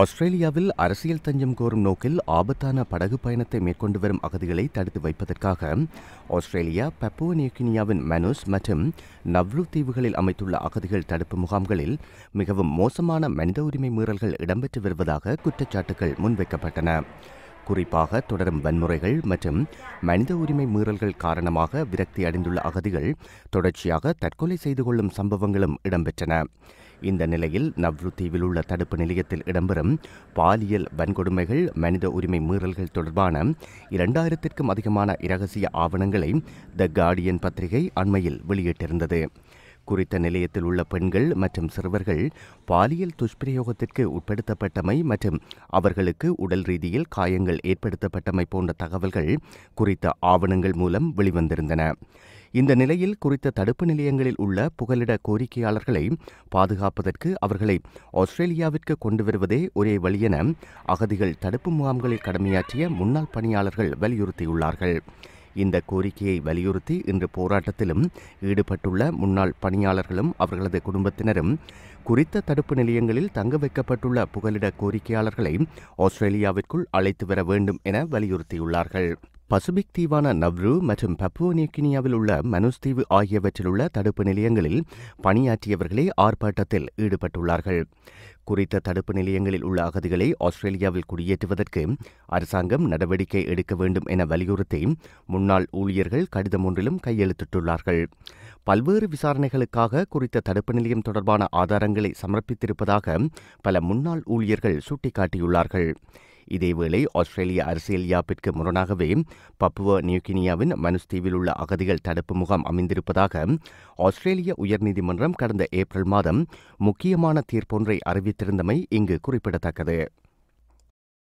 ஆஸ்திரேலியாவில் அரசியல் தஞ்சம் கோரும் நோக்கில் ஆபத்தான படகு பயணத்தை மேற்கொண்டு வரும் அகதிகளை தடுத்து வைப்பதற்காக ஆஸ்திரேலியா பப்புவ நியூகினியாவின் மனுஸ் மற்றும் நவ்ரு தீவுகளில் அமைத்துள்ள அகதிகள் தடுப்பு முகாம்களில் மிகவும் மோசமான மனித உரிமை மீறல்கள் இடம்பெற்று வருவதாக குற்றச்சாட்டுகள் முன்வைக்கப்பட்டன குறிப்பாக தொடரும் வன்முறைகள் மற்றும் மனித உரிமை மீறல்கள் காரணமாக விரக்தி அடைந்துள்ள அகதிகள் தொடர்ச்சியாக தற்கொலை செய்து கொள்ளும் சம்பவங்களும் இடம்பெற்றன இந்த நிலையில் நவ்ரு தீவில் உள்ள தடுப்பு நிலையத்தில் இடம்பெறும் பாலியல் வன்கொடுமைகள் மனித உரிமை மீறல்கள் தொடர்பான இரண்டாயிரத்திற்கும் அதிகமான இரகசிய ஆவணங்களை த கார்டியன் பத்திரிகை அண்மையில் வெளியிட்டிருந்தது குறித்த நிலையத்தில் உள்ள பெண்கள் மற்றும் சிறுவர்கள் பாலியல் துஷ்பிரயோகத்திற்கு உட்படுத்தப்பட்டமை மற்றும் அவர்களுக்கு உடல் ரீதியில் காயங்கள் ஏற்படுத்தப்பட்டமை போன்ற தகவல்கள் குறித்த ஆவணங்கள் மூலம் வெளிவந்திருந்தன இந்த நிலையில் குறித்த தடுப்பு நிலையங்களில் உள்ள புகலிட கோரிக்கையாளர்களை பாதுகாப்பதற்கு அவர்களை ஆஸ்திரேலியாவிற்கு கொண்டு வருவதே ஒரே வழியென அகதிகள் தடுப்பு முகாம்களில் கடமையாற்றிய முன்னாள் பணியாளர்கள் வலியுறுத்தியுள்ளார்கள் இந்த கோரிக்கையை வலியுறுத்தி இன்று போராட்டத்திலும் ஈடுபட்டுள்ள முன்னாள் பணியாளர்களும் அவர்களது குடும்பத்தினரும் குறித்த தடுப்பு நிலையங்களில் தங்க வைக்கப்பட்டுள்ள புகலிட கோரிக்கையாளர்களை ஆஸ்திரேலியாவிற்குள் அழைத்து வர வேண்டும் என வலியுறுத்தியுள்ளார்கள் பசிபிக் தீவான நவ்ரு மற்றும் பப்புவ உள்ள மனுஸ்தீவு ஆகியவற்றில் உள்ள தடுப்பு நிலையங்களில் பணியாற்றியவர்களே ஆர்ப்பாட்டத்தில் ஈடுபட்டுள்ளார்கள் குறித்த தடுப்பு நிலையங்களில் உள்ள அகதிகளை ஆஸ்திரேலியாவில் குடியேற்றுவதற்கு அரசாங்கம் நடவடிக்கை எடுக்க வேண்டும் என வலியுறுத்தி முன்னாள் ஊழியர்கள் கடிதம் ஒன்றிலும் கையெழுத்திட்டுள்ளார்கள் பல்வேறு விசாரணைகளுக்காக குறித்த தடுப்பு நிலையம் தொடர்பான ஆதாரங்களை சமர்ப்பித்திருப்பதாக பல முன்னாள் ஊழியர்கள் சுட்டிக்காட்டியுள்ளார்கள் இதேவேளை ஆஸ்திரேலிய அரசியல் யாப்பிற்கு முரணாகவே பப்புவ நியூகினியாவின் மனுஸ்தீவில் உள்ள அகதிகள் தடுப்பு முகாம் அமைந்திருப்பதாக ஆஸ்திரேலிய உயர்நீதிமன்றம் கடந்த ஏப்ரல் மாதம் முக்கியமான தீர்ப்பொன்றை அறிவித்திருந்தமை இங்கு குறிப்பிடத்தக்கது